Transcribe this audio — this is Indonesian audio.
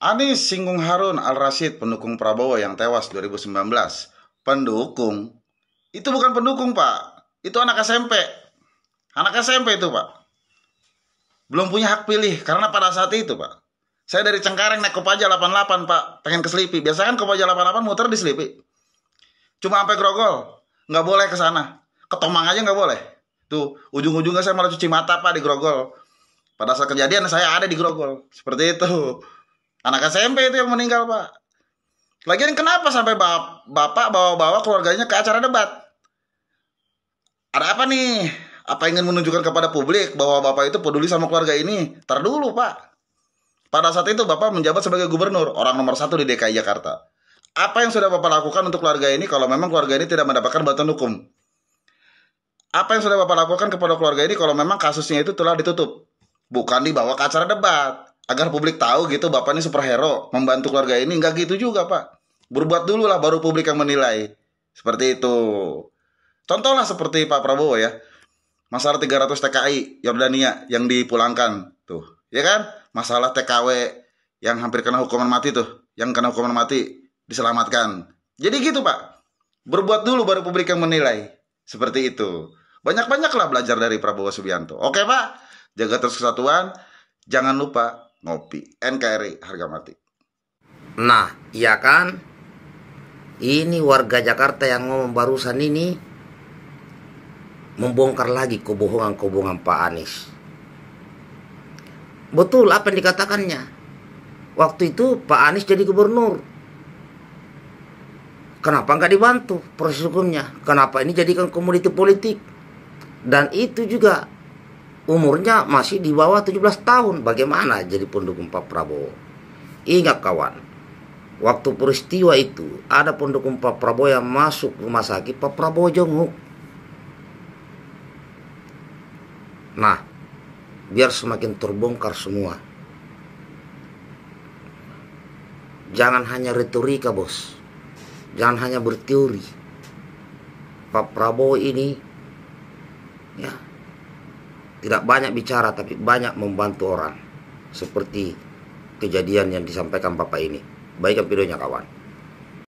Anies singgung Harun al Rashid pendukung Prabowo yang tewas 2019. Pendukung? Itu bukan pendukung, Pak. Itu anak SMP. Anak SMP itu, Pak. Belum punya hak pilih karena pada saat itu, Pak. Saya dari Cengkareng naik Kopaja 88, Pak. Pengen ke Selipi. Biasanya kan Kopaja 88 muter di Selipi. Cuma sampai Grogol. Nggak boleh ke sana. Ketomang aja nggak boleh. Tuh, ujung-ujungnya saya malah cuci mata, Pak, di Grogol. Pada saat kejadian saya ada di Grogol. Seperti itu. Anak SMP itu yang meninggal, Pak. Lagian kenapa sampai bap bapak bawa-bawa keluarganya ke acara debat? Ada apa nih? Apa ingin menunjukkan kepada publik bahwa bapak itu peduli sama keluarga ini? Terdulu, Pak. Pada saat itu bapak menjabat sebagai gubernur, orang nomor satu di DKI Jakarta. Apa yang sudah bapak lakukan untuk keluarga ini kalau memang keluarga ini tidak mendapatkan bantuan hukum? Apa yang sudah bapak lakukan kepada keluarga ini kalau memang kasusnya itu telah ditutup? Bukan dibawa ke acara debat agar publik tahu gitu bapak ini superhero membantu keluarga ini nggak gitu juga pak berbuat dulu lah baru publik yang menilai seperti itu contohlah seperti Pak Prabowo ya masalah 300 TKI Yordania yang dipulangkan tuh ya kan masalah TKW yang hampir kena hukuman mati tuh yang kena hukuman mati diselamatkan jadi gitu Pak berbuat dulu baru publik yang menilai seperti itu banyak-banyaklah belajar dari Prabowo Subianto oke Pak jaga terus kesatuan jangan lupa ngopi. NKRI harga mati. Nah, iya kan? Ini warga Jakarta yang ngomong barusan ini membongkar lagi kebohongan-kebohongan Pak Anies. Betul apa yang dikatakannya. Waktu itu Pak Anies jadi gubernur. Kenapa nggak dibantu proses hukumnya? Kenapa ini jadikan komoditi politik? Dan itu juga umurnya masih di bawah 17 tahun bagaimana jadi pendukung Pak Prabowo ingat kawan waktu peristiwa itu ada pendukung Pak Prabowo yang masuk rumah sakit Pak Prabowo jenguk nah biar semakin terbongkar semua jangan hanya retorika bos jangan hanya berteori Pak Prabowo ini ya tidak banyak bicara tapi banyak membantu orang seperti kejadian yang disampaikan bapak ini baikkan videonya kawan